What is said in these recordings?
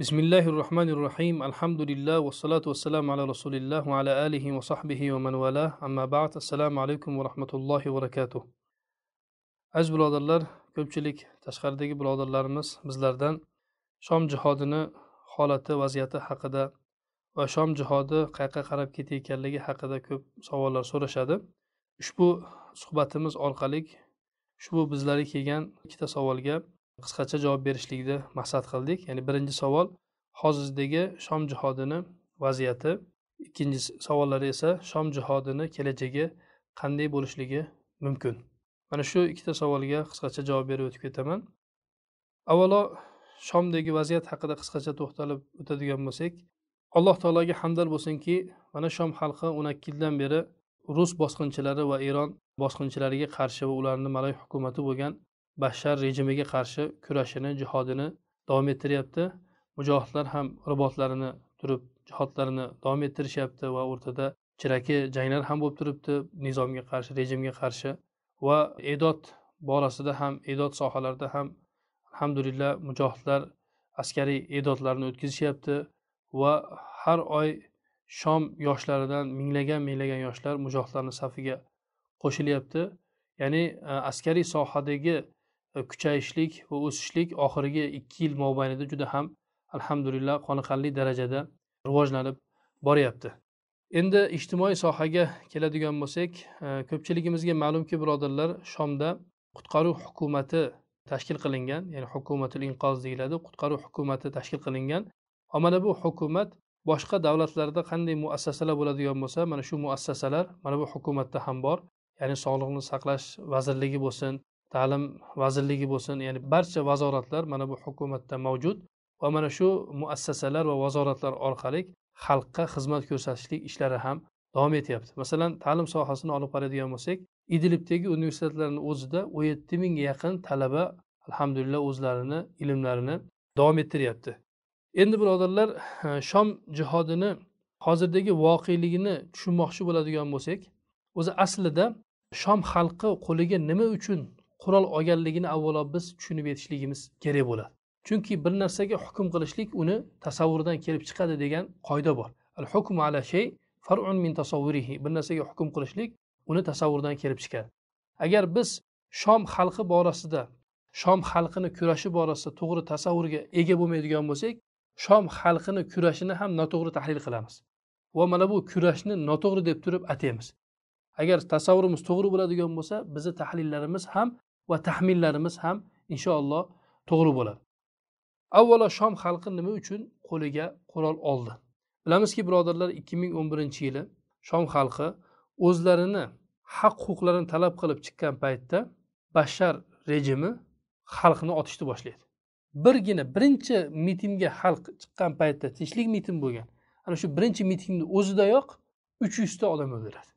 Bismillahir Rahmanir Rahim. Alhamdulillah va salatu va salam ala Rasulillah va ala alihi va sahbihi va man vala. Amma ba'd. Assalomu alaykum va rahmatullohi va barakatuh. Aziz birodarlar, ko'pchilik tashqaridagi birodarlarimiz bizlardan Shom jihodini holati, vaziyati haqida va Shom jihodi qayerga qarab ketayotganligi haqida ko'p savollar so'rashadi. Ushbu suhbatimiz orqali ushbu bizlarga kelgan ikkita savolga qisqacha javob berishlikni maqsad qildik ya'ni birinchi savol hozirdagi shom jihodini vaziyati ikkinchi savollar esa shom jihodini kelajagi qanday bo'lishligi mumkin mana shu ikkita savolga qisqacha javob berib o'tib ketaman avvalo shomdagi vaziyat haqida qisqacha to'xtalib o'tadigan bo'lsak alloh taologa hamdar bo'lsinki mana shom xalqi o'n ikki yildan beri rus bosqinchilari va eron bosqinchilariga qarshi va ularni malay hukumati bo'lgan bashar rejimiga qarshi kurashini jihodini davom ettiryapti mujohidlar ham ribotlarini turib jihodlarini davom ettirishyapti va o'rtada chiraki janglar ham bo'lib turibdi nizomga qarshi rejimga qarshi va e'dod borasida ham e'dod sohalarida ham alhamdulillah mujohidlar askariy e'dodlarni o'tkazishyapti va har oy shom yoshlaridan minglagan minglagan yoshlar mujohidlarni safiga qo'shilyapti ya'ni askariy sohadagi E, kuchayishlik va o'sishlik oxirgi ikki yil mobaynida juda ham alhamdulillah qoniqarli darajada rivojlanib boryapti endi ijtimoiy sohaga keladigan bo'lsak e, ko'pchiligimizga ma'lumki birodarlar shomda qutqaruv hukumati tashkil qilingan ya'ni hukumatul inqoz deyiladi qutqaruv hukumati tashkil qilingan va mana bu hukumat boshqa davlatlarda qanday muassasalar bo'ladigan bo'lsa mana shu muassasalar mana bu hukumatda ham bor ya'ni sog'liqni saqlash vazirligi bo'lsin ta'lim vazirligi bo'lsin ya'ni barcha vazoratlar mana bu hukumatda mavjud va mana shu muassasalar va vazoratlar orqali xalqqa xizmat ko'rsatishlik ishlari ham davom etyapti masalan ta'lim sohasini olib qaraydigan bo'lsak idlibdagi universitetlarni o'zida o'n yetti mingga yaqin talaba alhamdulillah o'zlarini ilmlarini davom ettiryapti endi birodarlar shom jihodini hozirdagi voqeligini tushunmoqchi bo'ladigan bo'lsak o'zi aslida shom xalqi qo'liga nima uchun qurol olganligini avvalo biz tushunib yetishligimiz kerak bo'ladi chunki bir narsaga hukm qilishlik uni tasavvurdan kelib chiqadi degan qoida bor al hukm ala shay farun min tasavvurihi bir narsaga hukm qilishlik uni tasavvurdan kelib chiqadi agar biz shom xalqi borasida shom xalqini kurashi borasida to'g'ri tasavvurga ega bo'lmaydigan bo'lsak shom xalqini kurashini ham noto'g'ri tahlil qilamiz va mana bu kurashni noto'g'ri deb turib ataymiz agar tasavvurimiz to'g'ri bo'ladigan bo'lsa bizni tahlillarimiz ham va taxminlarimiz ham inshaalloh to'g'ri bo'ladi avvalo shom xalqi nima uchun qo'liga qurol oldi bilamizki birodarlar ikki ming o'n birinchi yili shom xalqi o'zlarini haq huquqlarini talab qilib chiqqan paytda bashar rejimi xalqni otishni boshlaydi birgina birinchi mitingga xalq chiqqan paytda tinchlik miting bo'lgan ana shu birinchi mitingni o'zidayoq uch yuzta odam o'ldiradi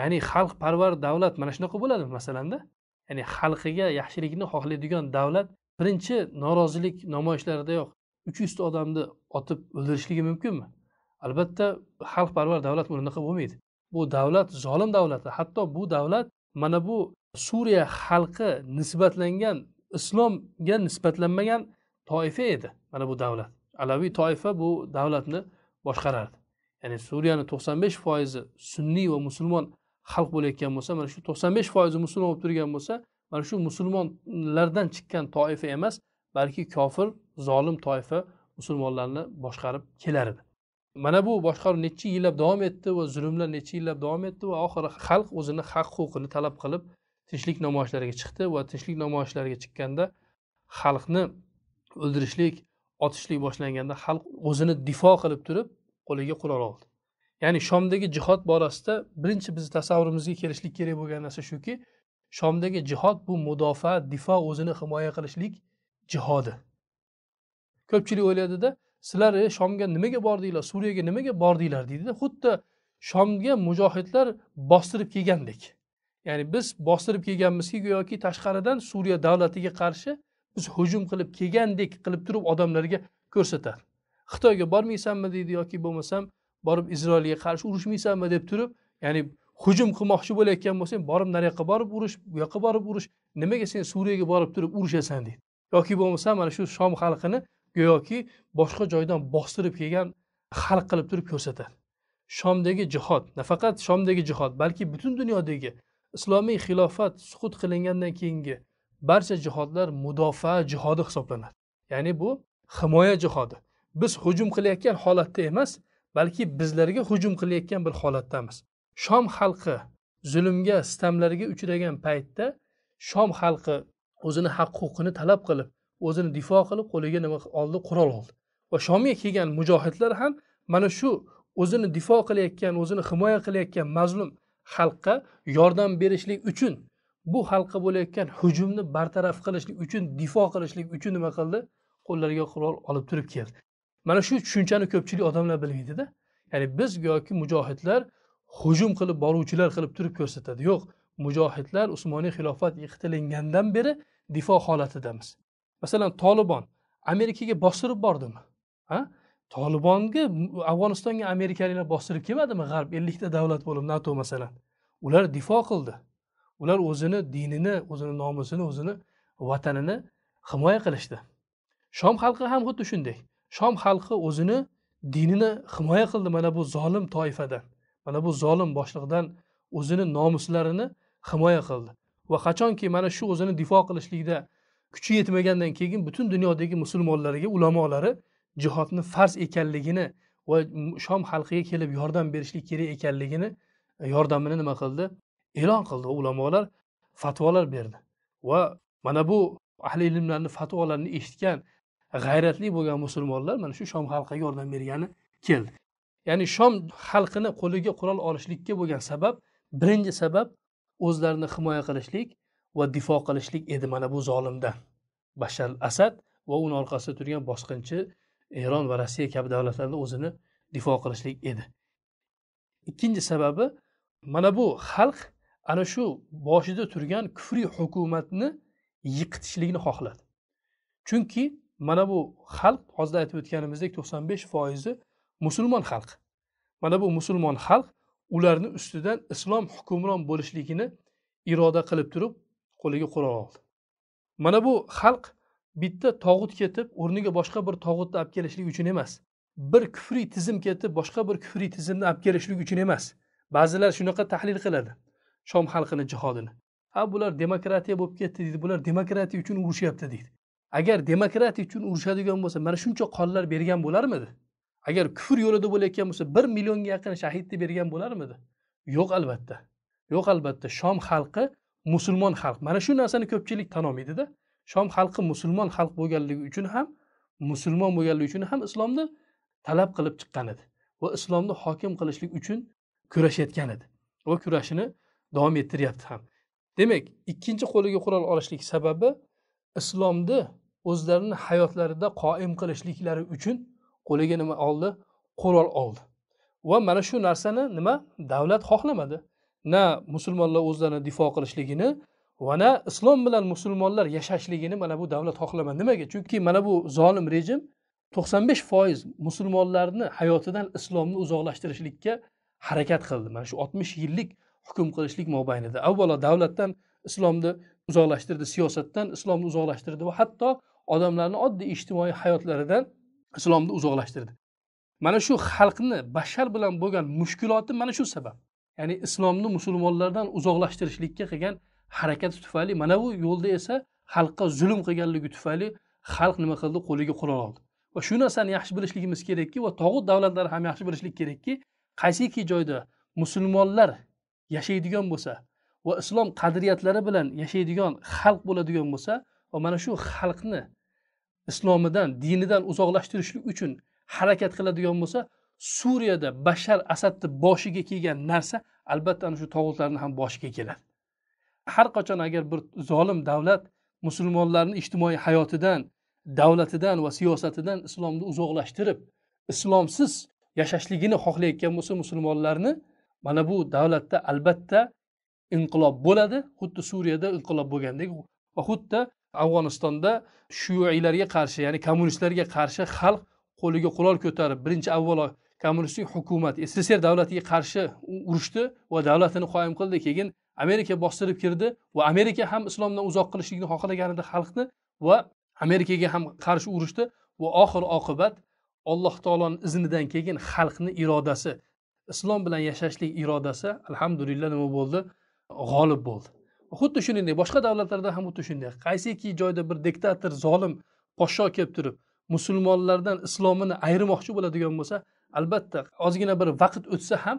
ya'ni xalqparvar davlat mana shunaqa bo'ladimi masalanda ya'ni xalqiga yaxshilikni xohlaydigan davlat birinchi norozilik namoyishlaridayoq uch yuzta odamni otib o'ldirishligi mumkinmi albatta xalqparvar davlat bunaqa bo'lmaydi bu davlat zolim davlati hatto bu davlat mana bu suriya xalqi nisbatlangan islomga nisbatlanmagan toifa edi mana bu davlat alaviy toifa bu davlatni boshqarardi ya'ni suriyani to'qson besh foizi sunniy va musulmon xalq bo'layotgan bo'lsa mana shu to'qson besh foizi musulmon bo'lib turgan bo'lsa mana shu musulmonlardan chiqqan toifa emas balki kofir zolim toifa musulmonlarni boshqarib kelar edi mana bu boshqaruv necha yillab davom etdi va zulmlar necha yillab davom etdi va oxiri xalq o'zini haq huquqini talab qilib tinchlik namoyishlariga chiqdi va tinchlik namoyishlariga chiqqanda xalqni o'ldirishlik otishlik boshlanganda xalq o'zini difo qilib turib qo'liga qurol oldi ya'ni shomdagi jihod borasida birinchi bizni tasavvurimizga kelishlik kerak bo'lgan narsa shuki shomdagi jihod bu mudofaa difo o'zini himoya qilishlik jihodi ko'pchilik o'yladida sizlar e, shomga nimaga bordinglar suriyaga nimaga bordinglar deydida xuddi shomga mujohidlar bostirib kelgandek ya'ni biz bostirib kelganmizki go'yoki tashqaridan suriya davlatiga qarshi biz hujum qilib kelgandek qilib turib odamlarga ko'rsatadi xitoyga bormaysanmi deydi yoki bo'lmasam borib isroilga qarshi urushmaysanmi deb turib ya'ni hujum qilmoqchi bo'layotgan bo'lsang borib nariyoqqa borib urish bu yoqqa borib urish nimaga sen suriyaga borib turib urushasan deydi yoki bo'lmasa mana shu shom xalqini go'yoki boshqa joydan bostirib kelgan xalq qilib turib ko'rsatadi shomdagi jihod nafaqat shomdagi jihod balki butun dunyodagi islomiy xilofat suqut qilingandan keyingi barcha jihodlar mudofaa jihodi hisoblanadi ya'ni bu himoya jihodi biz hujum qilayotgan holatda emas balki bizlarga hujum qilayotgan bir holatdamiz shom xalqi zulmga sitamlarga uchragan paytda shom xalqi o'zini haq huquqini talab qilib o'zini difo qilib qo'liga nima oldi qurol oldi va shomga kelgan mujohidlar ham mana shu o'zini difo qilayotgan o'zini himoya qilayotgan mazlum xalqqa yordam berishlik uchun bu xalqqa bo'layotgan hujumni bartaraf qilishlik uchun difo qilishlik uchun nima qildi qo'llariga qurol olib turib keldi mana shu tushunchani ko'pchilik odamlar bilmaydida ya'ni biz go'yoki mujohidlar hujum qilib boruvchilar qilib turib ko'rsatadi yo'q mujohidlar usmoniy xilofat yiqitilingandan beri difo holatidamiz masalan tolibon amerikaga bostirib bordimi ha tolibonga afg'onistonga amerikaliklar bostirib kelmadimi g'arb ellikta davlat bo'lib nato masalan ular difo qildi ular o'zini dinini o'zini nomusini o'zini vatanini himoya qilishdi shom xalqi ham xuddi shunday shom xalqi o'zini dinini himoya qildi mana bu zolim toifadan mana bu zolim boshliqdan o'zini nomuslarini himoya qildi va qachonki mana shu o'zini difo qilishlikda kuchi yetmagandan keyin butun dunyodagi musulmonlarga ulamolari jihodni farz ekanligini va shom xalqiga kelib yordam berishlik kerak ekanligini e, yordamini nima qildi e'lon qildi va ulamolar fatvolar berdi va mana bu ahli ilmlarni fatvolarini eshitgan g'ayratli bo'lgan musulmonlar mana shu shom xalqiga yordam bergani keldi ya'ni shom xalqini qo'liga qurol olishlikka bo'lgan sabab birinchi sabab o'zlarini himoya qilishlik va difo qilishlik edi mana bu zolimdan bashar asad va uni orqasida turgan bosqinchi eron va rossiya kabi davlatlardan o'zini difo qilishlik edi ikkinchi sababi mana bu xalq ana shu boshida turgan kufriy hukumatni yiqitishlikni xohladi chunki mana bu xalq hozir aytib o'tganimizdek to'qson besh foizi musulmon xalq mana bu musulmon xalq ularni ustidan islom hukmron bo'lishligini iroda qilib turib qo'liga qurol oldi mana bu xalq bitta tog'ut ketib o'rniga boshqa bir tog'utni olib kelishlik uchun emas bir kufriy tizim ketib boshqa bir kufriy tizimni olib kelishlik uchun emas ba'zilar shunaqa tahlil qiladi shom xalqini jihodini ha bular demokratiya bo'lib ketdi deydi bular demokratiya uchun urushyapti deydi agar demokratiya uchun urushadigan bo'lsa mana shuncha qonlar bergan bo'larmidi agar kufr yo'lida bo'layotgan bo'lsa bir millionga yaqin shahidni bergan bo'larmidi yo'q albatta yo'q albatta shom xalqi musulmon xalq mana shu narsani ko'pchilik tan olmaydida shom xalqi musulmon xalq bo'lganligi uchun ham musulmon bo'lganligi uchun ham islomni talab qilib chiqqan edi va islomni hokim qilishlik uchun kurashayotgan edi va kurashini davom ettiryapti ham demak ikkinchi qo'liga qurol olishlik sababi islomni o'zlarini hayotlarida qoim qilishliklari uchun qo'liga nima oldi qurol oldi va mana shu narsani nima davlat xohlamadi na musulmonlar o'zlarini difo qilishligini va na islom bilan musulmonlar yashashligini mana bu davlat xohlamadi nimaga chunki mana bu zolim rejim to'qson besh foiz musulmonlarni hayotidan islomni uzoqlashtirishlikka harakat qildi mana shu oltmish yillik hukm qilishlik mobaynida avvalo davlatdan islomni uzoqlashtirdi siyosatdan islomni uzoqlashtirdi va hatto odamlarni oddiy ijtimoiy hayotlaridan islomni uzoqlashtirdi mana shu xalqni bashar bilan bo'lgan mushkuloti mana shu sabab ya'ni islomni musulmonlardan uzoqlashtirishlikka qilgan harakati tufayli mana bu yo'lda esa xalqqa zulm qilganligi tufayli xalq nima qildi qo'liga qurol oldi va shu narsani yaxshi bilishligimiz kerakki va tog'ut davlatlari ham yaxshi bilishlik kerakki qaysiki joyda musulmonlar yashaydigan bo'lsa va islom qadriyatlari bilan yashaydigan xalq bo'ladigan bo'lsa va mana shu xalqni islomidan dinidan uzoqlashtirishlik uchun harakat qiladigan bo'lsa suriyada bashar asadni boshiga kelgan narsa albatta ana shu tog'utlarni ham boshiga keladi har qachon agar bir zolim davlat musulmonlarni ijtimoiy hayotidan davlatidan va siyosatidan islomni uzoqlashtirib islomsiz yashashligini xohlayotgan bo'lsa musulmonlarni mana bu davlatda albatta inqilob bo'ladi xuddi suriyada inqilob bo'lgandek va xuddi afg'onistonda shuiylarga qarshi ya'ni kommunistlarga qarshi xalq qo'liga qurol ko'tarib birinchi avvalo kommunistik hukumat sssr davlatiga qarshi urushdi va davlatini qoyim qildi keyin amerika bostirib kirdi va amerika ham islomdan uzoq qilishlikni xohlaganida xalqni va amerikaga ham qarshi urushdi va oxir oqibat alloh taoloni iznidan keyin xalqni irodasi islom bilan yashashlik irodasi alhamdulillah nima bo'ldi g'olib bo'ldi xuddi shuningdek boshqa davlatlarda ham xuddi shunday qaysiki joyda bir diktator zolim podsho kelib turib musulmonlardan islomini ayirmoqchi bo'ladigan bo'lsa albatta ozgina bir vaqt o'tsa ham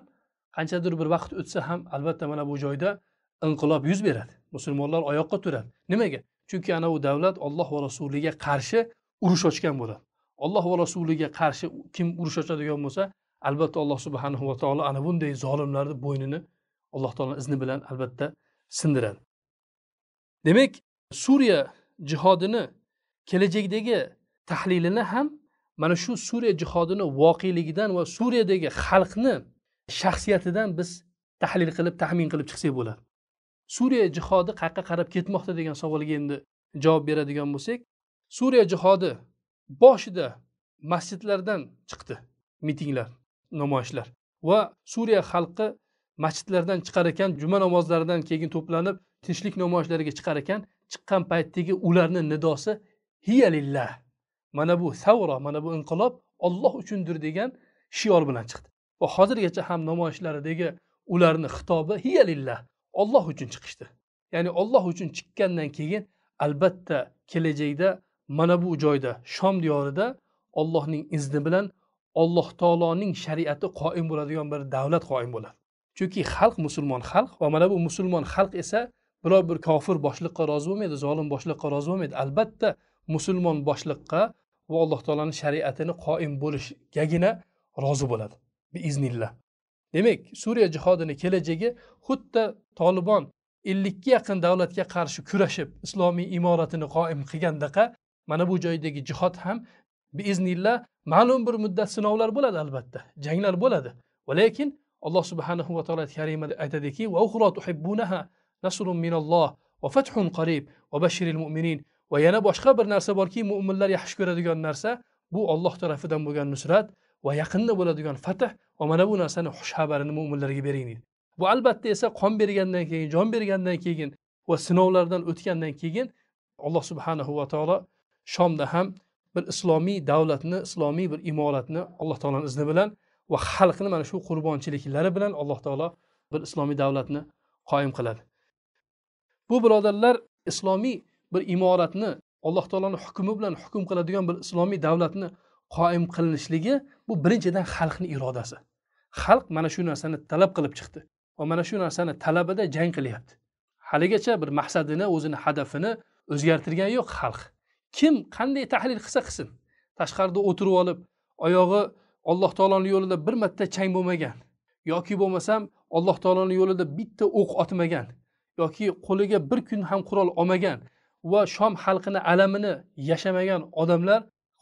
qanchadir bir vaqt o'tsa ham albatta mana bu joyda inqilob yuz beradi musulmonlar oyoqqa turadi nimaga chunki ana u davlat olloh va rasuliga qarshi urush ochgan bo'ladi olloh va rasuliga qarshi kim urush ochadigan bo'lsa albatta alloh subhanahu va taolo ana bunday zolimlarni bo'ynini alloh taoloni izni bilan albatta sindiradi demak suriya jihodini kelajakdagi tahlilini ham mana shu suriya jihodini voqeligidan va suriyadagi xalqni shaxsiyatidan biz tahlil qilib taxmin qilib chiqsak bo'ladi suriya jihodi qayerqa qarab ketmoqda degan savolga endi javob beradigan bo'lsak suriya jihodi boshida masjidlardan chiqdi mitinglar namoyishlar va suriya xalqi masjidlardan chiqar ekan juma namozlaridan keyin to'planib tinchlik namoyishlariga chiqar ekan chiqqan paytdagi ularni nidosi hiyalillah mana bu savro mana bu inqilob olloh uchundir degan shior bilan chiqdi va hozirgacha ham namoyishlaridagi ularni xitobi hiyalillah olloh uchun chiqishdi ya'ni olloh uchun chiqqandan keyin albatta kelajakda mana bu joyda shom diyorida ollohning izni bilan alloh taoloning shariati qoim bo'ladigan bir davlat qoim bo'ladi chunki xalq musulmon xalq va mana bu musulmon xalq esa biror bir kofir boshliqqa rozi bo'lmaydi zolim boshliqqa rozi bo'lmaydi albatta musulmon boshliqqa va alloh taoloni shariatini qoim bo'lishgagina rozi bo'ladi biiznillah demak suriya jihodini kelajagi xuddi tolibon ellikka yaqin davlatga qarshi kurashib islomiy imoratini qoim qilgandaqa mana bu joydagi jihod ham biiznillah ma'lum bir muddat sinovlar bo'ladi albatta janglar bo'ladi va lekin alloh subhanahu va taolo karimada aytadiki va uxro tuhibbunaha nasrun minalloh va fathun qarib va bashiril mu'minin va yana boshqa bir narsa borki mo'minlar yaxshi ko'radigan narsa bu Alloh tarafidan bo'lgan nusrat va yaqinda bo'ladigan fath va mana bu narsani xush xabarini mo'minlarga bering deydi bu albatta esa qon bergandan keyin jon bergandan keyin va sinovlardan o'tgandan keyin alloh subhanahu va taolo shomda ham bir islomiy davlatni islomiy bir imoratni alloh taoloni izni bilan va xalqni mana shu qurbonchiliklari bilan alloh taolo bir islomiy davlatni qoyim qiladi bu birodarlar islomiy bir imoratni alloh taoloni hukmi bilan hukm qiladigan bir islomiy davlatni qoim qilinishligi bu birinchidan xalqni irodasi xalq mana shu narsani talab qilib chiqdi va mana shu narsani talabida jang qilyapti haligacha bir maqsadini o'zini hadafini o'zgartirgani yo'q xalq kim qanday tahlil qilsa qilsin tashqarida o'tirib olib oyog'i alloh taoloni yo'lida bir marta chang bo'lmagan yoki bo'lmasam alloh taoloni yo'lida bitta o'q otmagan yoki qo'liga bir kun ham qurol olmagan va shom xalqini alamini yashamagan odamlar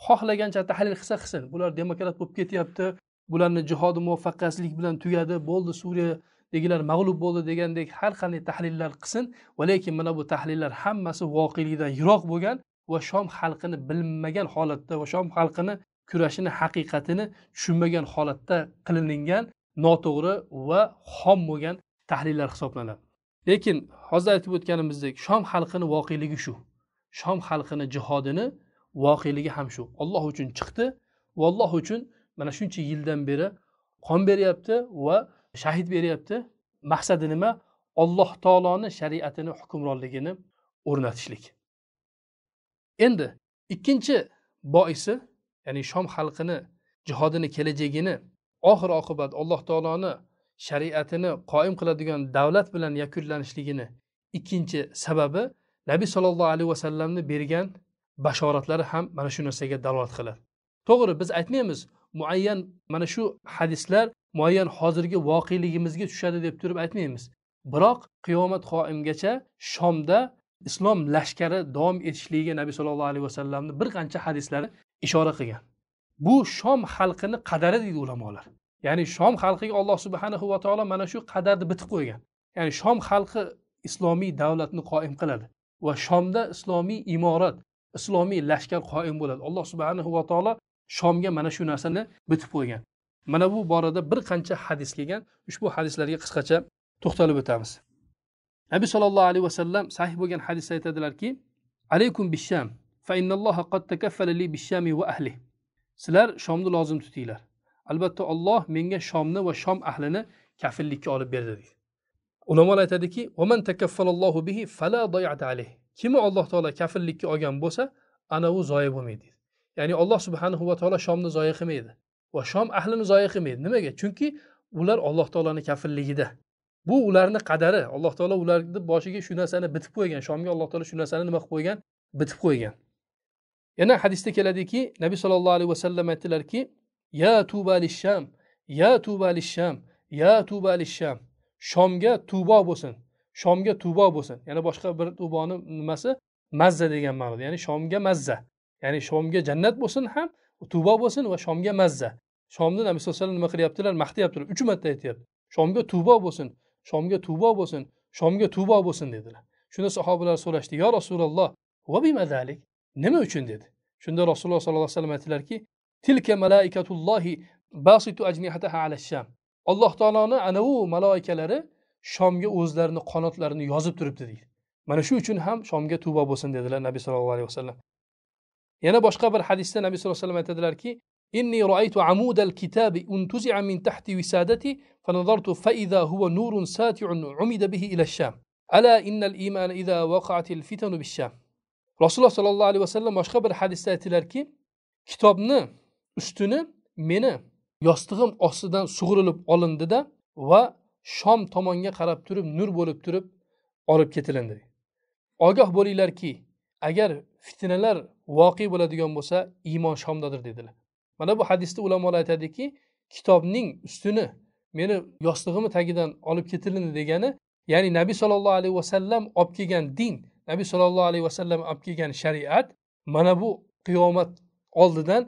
xohlagancha tahlil qilsa qilsin bular demokrat bo'lib ketyapti bularni jihodi muvaffaqiyatsizlik bilan tugadi bo'ldi suriyadagilar mag'lub bo'ldi degandek har qanday tahlillar qilsin va lekin mana bu tahlillar hammasi voqelikdan yiroq bo'lgan va shom xalqini bilmagan holatda va shom xalqini kurashini haqiqatini tushunmagan holatda qilingan noto'g'ri va xom bo'lgan tahlillar hisoblanadi lekin hozir aytib o'tganimizdek shom xalqini voqeligi shu shom xalqini jihodini voqeligi ham shu olloh uchun chiqdi va alloh uchun mana shuncha yildan beri qon beryapti va shahid beryapti maqsadi nima alloh taoloni shariatini hukmronligini o'rnatishlik endi ikkinchi boisi ya'ni shom xalqini jihodini kelajagini oxir oqibat alloh taoloni shariatini qoim qiladigan davlat bilan yakunlanishligini ikkinchi sababi nabiy sollallohu alayhi vasallamni bergan bashoratlari ham mana shu narsaga dalolat qiladi to'g'ri biz aytmaymiz muayyan mana shu hadislar muayyan hozirgi voqeligimizga tushadi deb turib aytmaymiz biroq qiyomat qoimgacha shomda islom lashkari davom etishligiga nabiy sollallohu alayhi vasallamni bir qancha hadislari ishora qilgan bu shom xalqini qadari deydi ulamolar ya'ni shom xalqiga alloh subhanahu va taolo mana shu qadarni bitib qo'ygan ya'ni shom xalqi islomiy davlatni qoim qiladi va shomda islomiy imorat islomiy lashkar qoim bo'ladi alloh subhanahu va taolo shomga mana shu narsani bitib qo'ygan mana bu borada bir qancha hadis kelgan ushbu hadislarga qisqacha to'xtalib o'tamiz nabiy sollallohu alayhi vasallam sahih bo'lgan hadisda aytadilarki alaykum bisham sizlar shomni lozim tutinglar albatta olloh menga shomni va shom ahlini kafillikka olib berdi deydi ulamolar aytadiki kimni alloh taolo kafillikka olgan bo'lsa ana u zoya bo'lmaydi deydi ya'ni alloh subhanahu va taolo shomni zoya qilmaydi va shom ahlini zoya qilmaydi nimaga chunki ular alloh taoloni kafilligida bu ularni qadari alloh taolo ularni boshiga shu narsani bitib qo'ygan shomga alloh taolo shu narsani nima qilib qo'ygan bitib qo'ygan yana hadisda keladiki nabiy sollallohu alayhi vasallam aytdilarki ya tuba lisham ya tuba lisham ya tuba lisham shomga tubo bo'lsin shomga tubo bo'lsin yana boshqa bir tuboni nimasi mazza degan ma'noda ya'ni shomga mazza ya'ni shomga jannat bo'lsin ham tubo bo'lsin va shomga mazza shomni nabiy sallallohu alayhi vasallam nima qilyaptilar maqtayaptilar uch marta aytyapti shomga tubo bo'lsin shomga tubo bo'lsin shomga tubo bo'lsin dedilar shunda sahobalar so'rashdi yo rasululloh va bimadalik nima uchun dedi shunda rasululloh sollallohu alayhi vasallam aytdilarki tilka malaikatullohi basitu ajnihataha ala sham alloh taoloni anavi maloikalari shomga o'zlarini qanotlarini yozib turibdi deydi mana shu uchun ham shomga tavba bo'lsin dedilar nabiy sallallohu alayhi vasallam yana boshqa bir hadisda nabiy sallallohu alayhi vasallam aytadilarki إني رأيت عمود الكتاب انتزع من تحت وسادتي فنظرت فإذا هو نور ساتع عمد به إلى الشام ألا إن الإيمان إذا وقعت الفتن بالشام rasululloh sollallohu alayhi vasallam boshqa bir hadisda aytdilarki kitobni ustuni meni yostig'im ostidan sug'urilib olindida va shom tomonga qarab turib nur bo'lib turib olib ketilindi ogoh bo'linglarki agar fitnalar voqe bo'ladigan bo'lsa iymon shomdadir dedilar mana bu hadisda ulamolar aytadiki kitobning ustuni meni yostig'imni tagidan olib ketilindi degani ya'ni nabiy sollallohu alayhi vasallam olib kelgan din Nabi sollallohu alayhi vasallam olib kelgan shariat mana bu qiyomat oldidan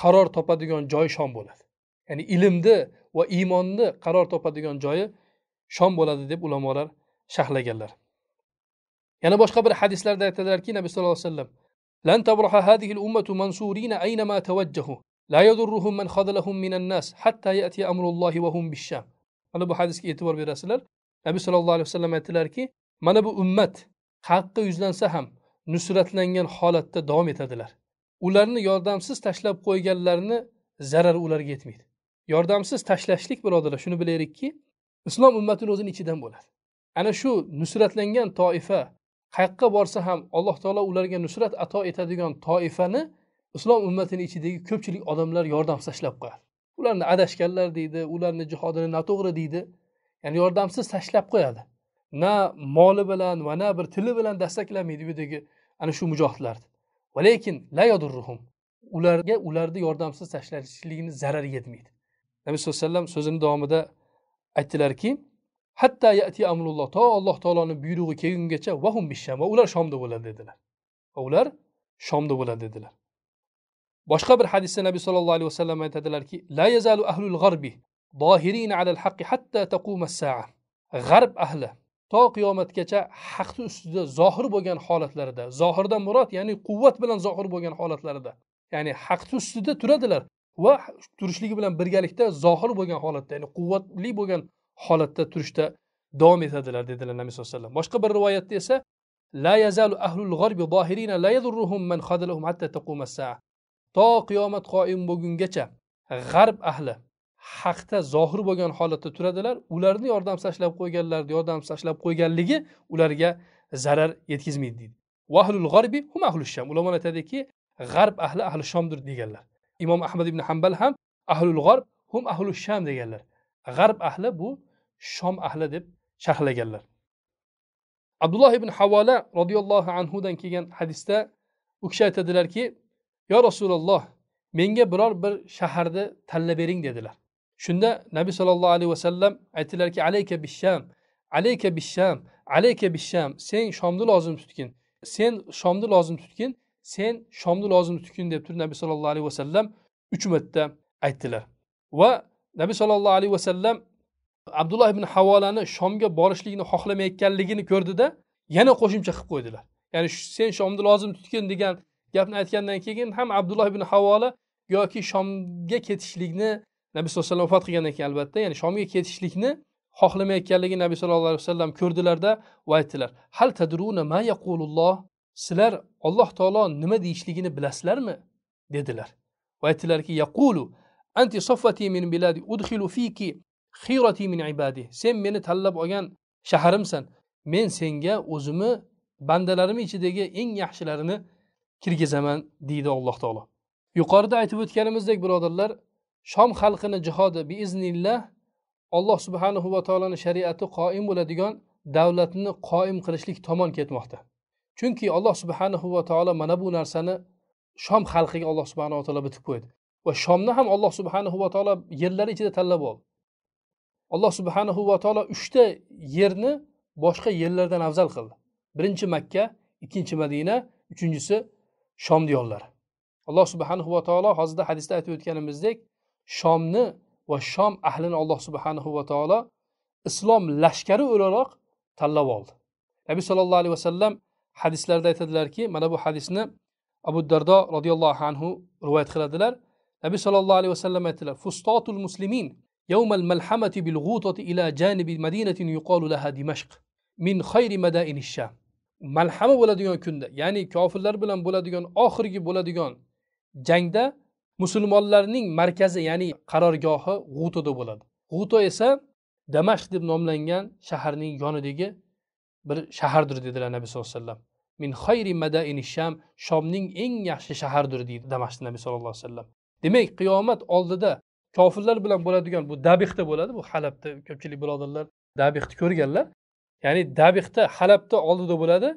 qaror topadigan joyi shom bo'ladi ya'ni ilmni va iymonni qaror topadigan joyi shom bo'ladi deb ulamolar sharhlaganlar yana boshqa bir hadislarda aytadilarki nabiy sallallohu alayhi vasallam لن تبرح هذه الأمة منصورين أينما توجهوا لا يضرهم من خذلهم من الناس حتى يأتي أمر الله وهم بالشام mana bu hadisga e'tibor berasizlar nabiy sallallohu alayhi vasallam aytdilarki mana bu ummat xalqqa yuzlansa ham nusratlangan holatda davom etadilar ularni yordamsiz tashlab qo'yganlarni zarari ularga yetmaydi yordamsiz tashlashlik birodarlar shuni bilaylikki islom ummatini o'zini ichidan bo'ladi ana shu nusratlangan toifa qayoqqa borsa ham alloh taolo ularga nusrat ato etadigan toifani islom ummatini ichidagi ko'pchilik odamlar yordamsiz tashlab qo'yadi ularni adashganlar deydi ularni jihodini noto'g'ri deydi ya'ni yordamsiz tashlab qo'yadi na moli bilan va na bir tili bilan dastaklamaydi bu yerdagi ana shu mujohidlarni va lekin la yodurruhum ularga ularni yordamsiz tashlashlikni zarari yetmaydi nabiy sallallohu alayhi vasallam so'zini davomida aytdilarki hatta yati amrulloh to alloh taoloni buyrug'i kelgungacha vahum bisham va ular shomda bo'ladi dedilar va ular shomda bo'ladi dedilar boshqa bir hadisda nabiy sollallohu alayhi vasallam aytadilarki la yazalu ahlul g'arbi ظاهرين على الحق g'arb ahli to qiyomatgacha haqni ustida zohir bo'lgan holatlarida zohirdan murod ya'ni quvvat bilan zohir bo'lgan holatlarida ya'ni haqni ustida turadilar va turishligi bilan birgalikda zohir bo'lgan holatda ya'ni quvvatli bo'lgan holatda turishda davom etadilar dedilar nabiy sallallohu alayhi vasallam boshqa bir rivoyatda esa la yazalu la man khadalahum to qiyomat qoim bo'lgungacha g'arb ahli haqda zohir bo'lgan holatda turadilar ularni yordamsashlab qo'yganlarni sashlab qo'yganligi ularga zarar yetkazmaydi deydi vahlul g'arbi hum ahli sham ulamolar aytadiki g'arb ahli ahli shomdir deganlar imom ahmad ibn hambal ham ahlul g'arb hum ahli sham deganlar g'arb ahli bu shom ahli deb sharhlaganlar abdulloh ibn havola roziyallohu anhudan kelgan hadisda u kishi aytadilarki yo rasululloh menga biror bir shaharni tanlab bering dedilar shunda nabiy sollallohu alayhi vasallam aytdilarki alayka bisham alayka bisham alayka bisham sen shomni lozim tutgin sen shomni lozim tutgin sen shomni lozim tutgin deb turib nabiy sollallohu alayhi vasallam uch marta aytdilar va nabiy sollallohu alayhi vasallam abdulloh ibn havolani shomga borishlikni xohlamayotganligini ko'rdida yana qo'shimcha qilib qo'ydilar ya'ni sen shomni lozim tutgin degan gapni aytgandan keyin ham abdulloh ibn havola yoki shomga ketishlikni nabiy sallallohu alayhi vasallam vafot qilgandan keyin albatta ya'ni shomga ketishlikni xohlamayotganligini nabiy sallallohu alayhi vasallam ko'rdilarda va aytdilar hal tadruna ma yaqululloh sizlar alloh taolo nima deyishligini bilasizlarmi dedilar va aytdilarki yaqulu anti soffati min biladi udkhilu fiki xirati min ibadi sen meni tanlab olgan shaharimsan men senga o'zimni bandalarim ichidagi eng yaxshilarini kirgizaman deydi alloh taolo yuqorida aytib o'tganimizdek birodarlar shom xalqini jihodi biiznillah alloh subhanahu va taoloni shariati qoim bo'ladigan davlatni qoim qilishlik tomon ketmoqda chunki alloh subhanahu va taolo mana bu narsani shom xalqiga alloh subhanava taolo bitib qo'ydi va shomni ham alloh subhanahu va taolo yerlari ichida tanlab oldi alloh subhanahu va taolo uchta yerni boshqa yerlardan afzal qildi birinchi makka ikkinchi madina uchinchisi shom diyorlari alloh subhanahu va taolo hozirda hadisda aytib o'tganimizdek shomni va shom ahlini alloh subhanahu va taolo islom lashkari o'laroq tanlab oldi nabiy sollallohu alayhi vasallam hadislarda aytadilarki mana bu hadisni abu dardo roziyallohu anhu rivoyat qiladilar nabiy sollallohu alayhi vasallam aytdilar fustotul muslimin يوم الملحمة بالغوطة إلى جانب مدينة يقال لها دمشق من خير مدائن الشام malhama bo'ladigan kunda ya'ni kofirlar bilan bo'ladigan oxirgi bo'ladigan jangda musulmonlarning markazi ya'ni qarorgohi g'utoda bo'ladi g'uto esa damashq deb nomlangan shaharning yonidagi bir shahardir dedilar nabiy sallallohu alayhi vasallam min xayri sham shomning eng yaxshi shahardir deydi damashq nabiy sallallohu alayhi vasallam demak qiyomat oldida kofirlar bilan bo'ladigan bu dabihda bo'ladi bu halabda ko'pchilik birodarlar dabihni ko'rganlar ya'ni dabihda halabda oldida bo'ladi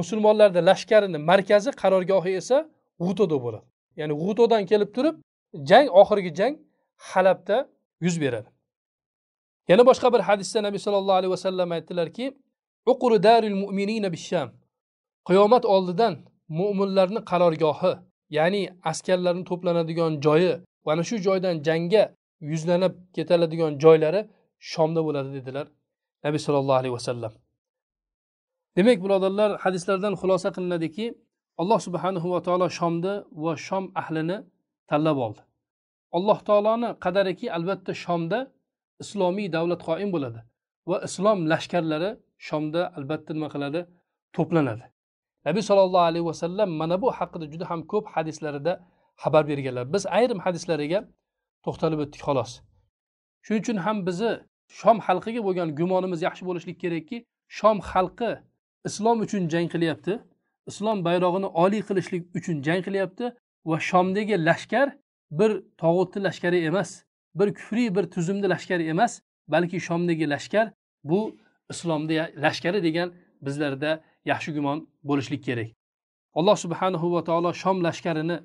musulmonlarni lashkarini markazi qarorgohi esa g'utoda bo'ladi ya'ni g'utodan kelib turib jang oxirgi jang halabda yuz beradi yana boshqa bir hadisda nabiy sollallohu alayhi vasallam aytdilarki qiyomat oldidan mo'minlarni qarorgohi ya'ni askarlarni to'planadigan joyi mana shu joydan jangga yuzlanib ketaladigan joylari shomda bo'ladi dedilar nabiy sollallohu alayhi vasallam demak birodarlar hadislardan xulosa qilinadiki alloh subhanahu va taolo shomni va shom ahlini tanlab oldi alloh taoloni qadariki albatta shomda islomiy davlat qoim bo'ladi va islom lashkarlari shomda albatta nima qiladi to'planadi nabiy sollallohu alayhi vasallam mana bu haqida juda ham ko'p hadislarida xabar berganlar biz ayrim hadislariga to'xtalib o'tdik xolos shuning uchun ham bizni shom xalqiga bo'lgan gumonimiz yaxshi bo'lishlik kerakki shom xalqi islom uchun jang qilyapti islom bayrog'ini oliy qilishlik uchun jang qilyapti va shomdagi lashkar bir tog'utni lashkari emas bir kufriy bir tuzumni lashkari emas balki shomdagi lashkar bu islomni lashkari degan bizlarda yaxshi gumon bo'lishlik kerak alloh subhanahu va taolo shom lashkarini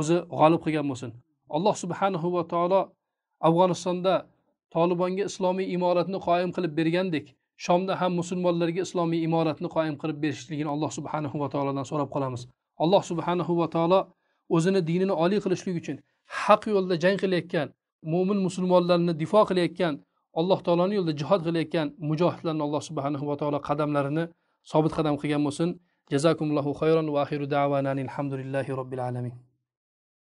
o'zi g'olib qilgan bo'lsin alloh subhanahu va taolo afg'onistonda tolibonga islomiy imoratni qoyim qilib bergandek shomda ham musulmonlarga islomiy imoratni qoyim qilib berishligini alloh subhanahu va taolodan so'rab qolamiz alloh subhanahu va taolo o'zini dinini oliy qilishlik uchun haq yo'lda jang qilayotgan mo'min musulmonlarni difo qilayotgan alloh taoloni yo'lida jihod qilayotgan mujohidlarni alloh subhanahu va taolo qadamlarini sobit qadam qilgan bo'lsin jazakumullohu xayron va axiru davanani alhamdulillahi robbil alamin